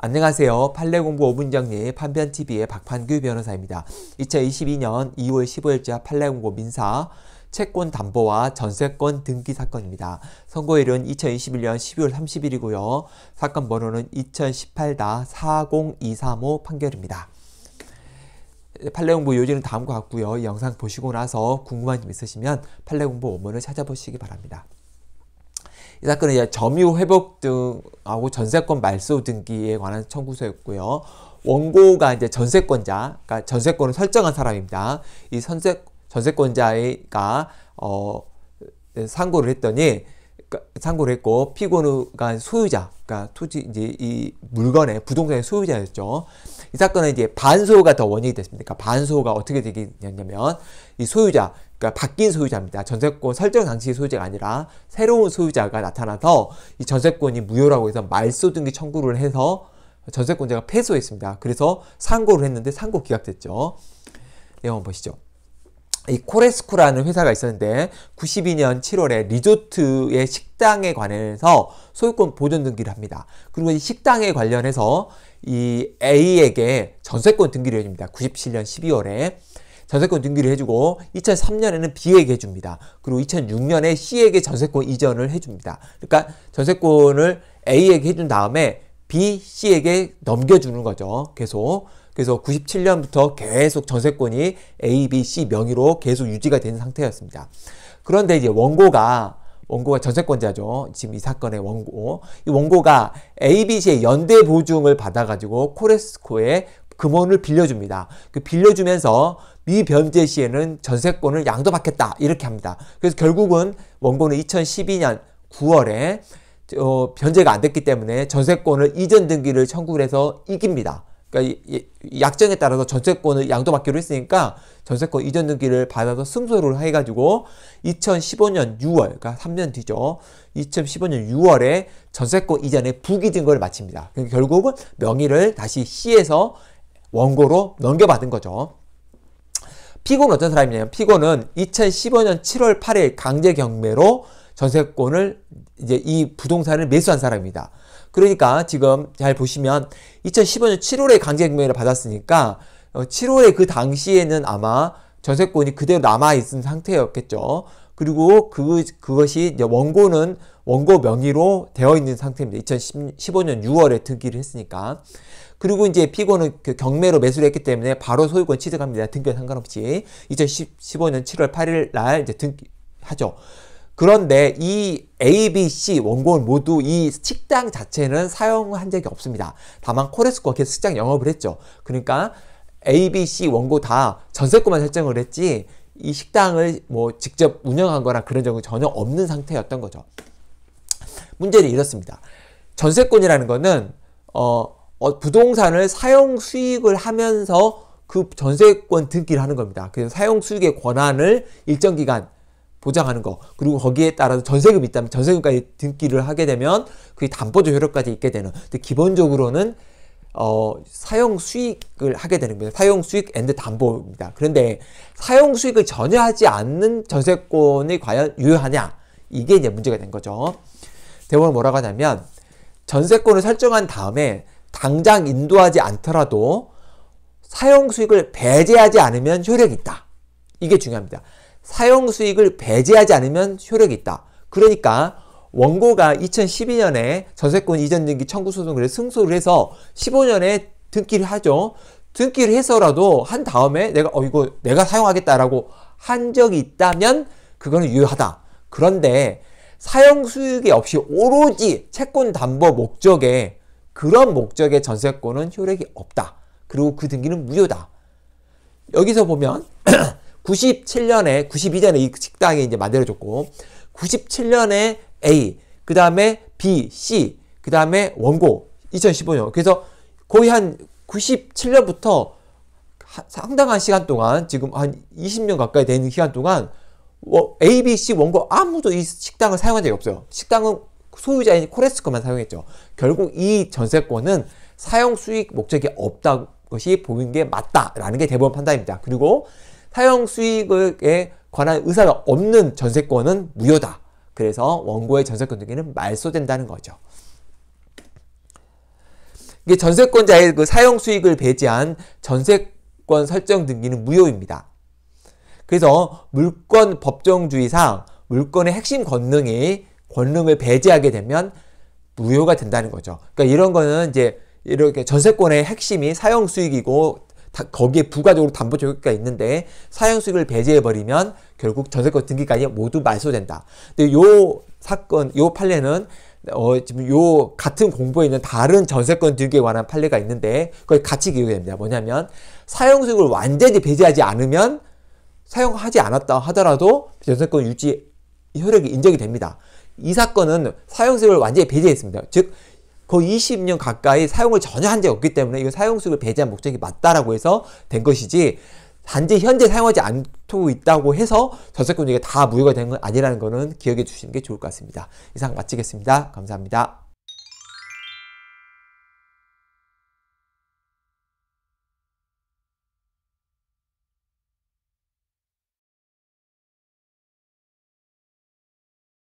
안녕하세요. 판례공부 5분정리 판변TV의 박판규 변호사입니다. 2022년 2월 15일자 판례공부 민사 채권 담보와 전세권 등기 사건입니다. 선고일은 2021년 12월 30일이고요. 사건 번호는 2018-40235 판결입니다. 네, 판례공부 요지는 다음과 같고요. 영상 보시고 나서 궁금한 점 있으시면 판례공부 원문을 찾아보시기 바랍니다. 이 사건은 이제 점유 회복 등하고 전세권 말소 등기에 관한 청구서였고요. 원고가 이제 전세권자, 그러니까 전세권을 설정한 사람입니다. 이 선세, 전세권자가 어, 상고를 했더니 그러니까 상고를 했고 피고가 그러니까 소유자, 그러니까 토지 이제 이 물건의 부동산의 소유자였죠. 이 사건은 이제 반소가 더 원인이 됐습니다. 그러니까 반소가 어떻게 되겠냐면 이 소유자, 그러니까 바뀐 소유자입니다. 전세권 설정 당시 소유자가 아니라 새로운 소유자가 나타나서 이 전세권이 무효라고 해서 말소등기 청구를 해서 전세권자가 패소했습니다. 그래서 상고를 했는데 상고 기각됐죠. 내용 예, 한번 보시죠. 이 코레스코라는 회사가 있었는데 92년 7월에 리조트의 식당에 관해서 소유권 보존 등기를 합니다. 그리고 이 식당에 관련해서 이 A에게 전세권 등기를 해줍니다. 97년 12월에 전세권 등기를 해주고 2003년에는 B에게 해줍니다. 그리고 2006년에 C에게 전세권 이전을 해줍니다. 그러니까 전세권을 A에게 해준 다음에 B, C에게 넘겨주는 거죠. 계속. 그래서 97년부터 계속 전세권이 A, B, C 명의로 계속 유지가 된 상태였습니다. 그런데 이제 원고가 원고가 전세권자죠. 지금 이 사건의 원고. 이 원고가 ABC의 연대 보증을 받아가지고 코레스코에 금원을 빌려줍니다. 그 빌려주면서 미 변제 시에는 전세권을 양도받겠다. 이렇게 합니다. 그래서 결국은 원고는 2012년 9월에 어, 변제가 안 됐기 때문에 전세권을 이전 등기를 청구를 해서 이깁니다. 그러니까 약정에 따라서 전세권을 양도받기로 했으니까 전세권 이전 등기를 받아서 승소를 해가지고 2015년 6월, 그러니까 3년 뒤죠. 2015년 6월에 전세권 이전에 부기증거를 마칩니다. 그러니까 결국은 명의를 다시 C에서 원고로 넘겨받은 거죠. 피고는 어떤 사람이냐면 피고는 2015년 7월 8일 강제 경매로 전세권을 이제 이 부동산을 매수한 사람입니다. 그러니까 지금 잘 보시면 2015년 7월에 강제징명을 받았으니까 7월에 어, 그 당시에는 아마 전세권이 그대로 남아있은 상태였겠죠. 그리고 그, 그것이 원고는 원고 명의로 되어 있는 상태입니다. 2015년 6월에 등기를 했으니까. 그리고 이제 피고는 그 경매로 매수를 했기 때문에 바로 소유권 취득합니다. 등기와 상관없이. 2015년 7월 8일 날 이제 등기하죠. 그런데 이 A, B, C 원고는 모두 이 식당 자체는 사용한 적이 없습니다. 다만 코레스코가 계속 식당 영업을 했죠. 그러니까 A, B, C 원고 다 전세권만 설정을 했지 이 식당을 뭐 직접 운영한 거나 그런 적은 전혀 없는 상태였던 거죠. 문제는 이렇습니다. 전세권이라는 거는 어, 어, 부동산을 사용 수익을 하면서 그 전세권 등기를 하는 겁니다. 그래서 사용 수익의 권한을 일정 기간 보장하는 거 그리고 거기에 따라서 전세금이 있다면 전세금까지 등기를 하게 되면 그게 담보조 효력까지 있게 되는 근데 기본적으로는 어, 사용 수익을 하게 되는 겁니다. 사용 수익 앤드 담보입니다. 그런데 사용 수익을 전혀 하지 않는 전세권이 과연 유효하냐? 이게 이제 문제가 된 거죠. 대법원 뭐라고 하냐면 전세권을 설정한 다음에 당장 인도하지 않더라도 사용 수익을 배제하지 않으면 효력이 있다. 이게 중요합니다. 사용 수익을 배제하지 않으면 효력이 있다. 그러니까 원고가 2012년에 전세권 이전 등기 청구 소송을 승소를 해서 15년에 등기를 하죠. 등기를 해서라도 한 다음에 내가 어 이거 내가 사용하겠다라고 한 적이 있다면 그거는 유효하다. 그런데 사용 수익이 없이 오로지 채권 담보 목적에 그런 목적의 전세권은 효력이 없다. 그리고 그 등기는 무효다. 여기서 보면 97년에 92년에 이 식당이 이제 만들어졌고 97년에 A 그 다음에 B, C 그 다음에 원고 2015년 그래서 거의 한 97년부터 상당한 시간 동안 지금 한 20년 가까이 되는 기간 동안 A, B, C 원고 아무도 이 식당을 사용한 적이 없어요. 식당은 소유자인 코레스코만 사용했죠. 결국 이 전세권은 사용 수익 목적이 없다 것이 보는 이게 맞다라는 게 대법원 판단입니다. 그리고 사용 수익에 관한 의사가 없는 전세권은 무효다. 그래서 원고의 전세권 등기는 말소된다는 거죠. 이게 전세권자의 그 사용 수익을 배제한 전세권 설정 등기는 무효입니다. 그래서 물권 법정주의상 물권의 핵심 권능이 권능을 배제하게 되면 무효가 된다는 거죠. 그러니까 이런 거는 이제 이렇게 전세권의 핵심이 사용 수익이고 거기에 부가적으로 담보적용가 있는데 사형수익을 배제해버리면 결국 전세권 등기까지 모두 말소된다. 근데 요 사건, 요 판례는 어, 지금 요 같은 공부에 있는 다른 전세권 등기에 관한 판례가 있는데 그걸 같이 기록됩니다. 뭐냐면 사용수익을 완전히 배제하지 않으면 사용하지 않았다 하더라도 전세권 유지 효력이 인정이 됩니다. 이 사건은 사용수익을 완전히 배제했습니다. 즉 거의 20년 가까이 사용을 전혀 한 적이 없기 때문에 이거 사용수를 배제한 목적이 맞다라고 해서 된 것이지 단지 현재 사용하지 않고 있다고 해서 전세권이다 무효가 된 건 아니라는 거는 기억해 주시는 게 좋을 것 같습니다. 이상 마치겠습니다. 감사합니다.